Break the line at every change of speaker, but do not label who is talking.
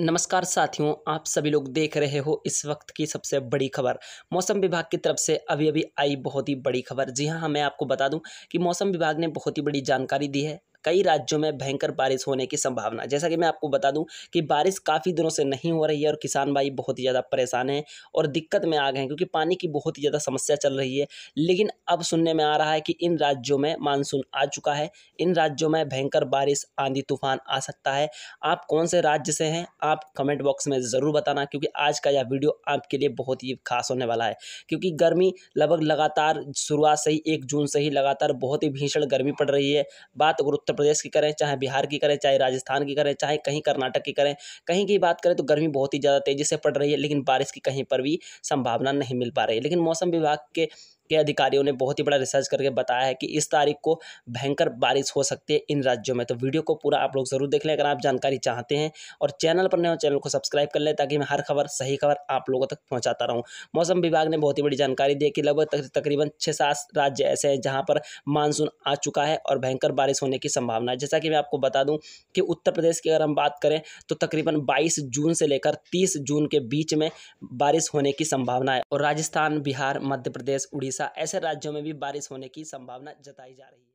नमस्कार साथियों आप सभी लोग देख रहे हो इस वक्त की सबसे बड़ी खबर मौसम विभाग की तरफ से अभी अभी आई बहुत ही बड़ी खबर जी हाँ, हाँ मैं आपको बता दूं कि मौसम विभाग ने बहुत ही बड़ी जानकारी दी है कई राज्यों में भयंकर बारिश होने की संभावना जैसा कि मैं आपको बता दूं कि बारिश काफ़ी दिनों से नहीं हो रही है और किसान भाई बहुत ही ज़्यादा परेशान हैं और दिक्कत में आ गए हैं क्योंकि पानी की बहुत ही ज़्यादा समस्या चल रही है लेकिन अब सुनने में आ रहा है कि इन राज्यों में मानसून आ चुका है इन राज्यों में भयंकर बारिश आंधी तूफान आ सकता है आप कौन से राज्य से हैं आप कमेंट बॉक्स में ज़रूर बताना क्योंकि आज का यह वीडियो आपके लिए बहुत ही खास होने वाला है क्योंकि गर्मी लगभग लगातार शुरुआत से ही एक जून से ही लगातार बहुत ही भीषण गर्मी पड़ रही है बात अगर उत्तर प्रदेश की करें चाहे बिहार की करें चाहे राजस्थान की करें चाहे कहीं कर्नाटक की करें कहीं की बात करें तो गर्मी बहुत ही ज़्यादा तेज़ी से पड़ रही है लेकिन बारिश की कहीं पर भी संभावना नहीं मिल पा रही है लेकिन मौसम विभाग के के अधिकारियों ने बहुत ही बड़ा रिसर्च करके बताया है कि इस तारीख को भयंकर बारिश हो सकती है इन राज्यों में तो वीडियो को पूरा आप लोग ज़रूर देख लें अगर आप जानकारी चाहते हैं और चैनल पर नए हो चैनल को सब्सक्राइब कर लें ताकि मैं हर खबर सही खबर आप लोगों तक पहुँचाता रहूँ मौसम विभाग ने बहुत ही बड़ी जानकारी दी कि लगभग तकरीबन छः सात राज्य ऐसे हैं जहाँ पर मानसून आ चुका है और भयंकर बारिश होने की संभावना है जैसा कि मैं आपको बता दूँ कि उत्तर प्रदेश की अगर हम बात करें तो तकरीबन बाईस जून से लेकर तीस जून के बीच में बारिश होने की संभावना है और राजस्थान बिहार मध्य प्रदेश उड़ीसा साथ ऐसे राज्यों में भी बारिश होने की संभावना जताई जा रही है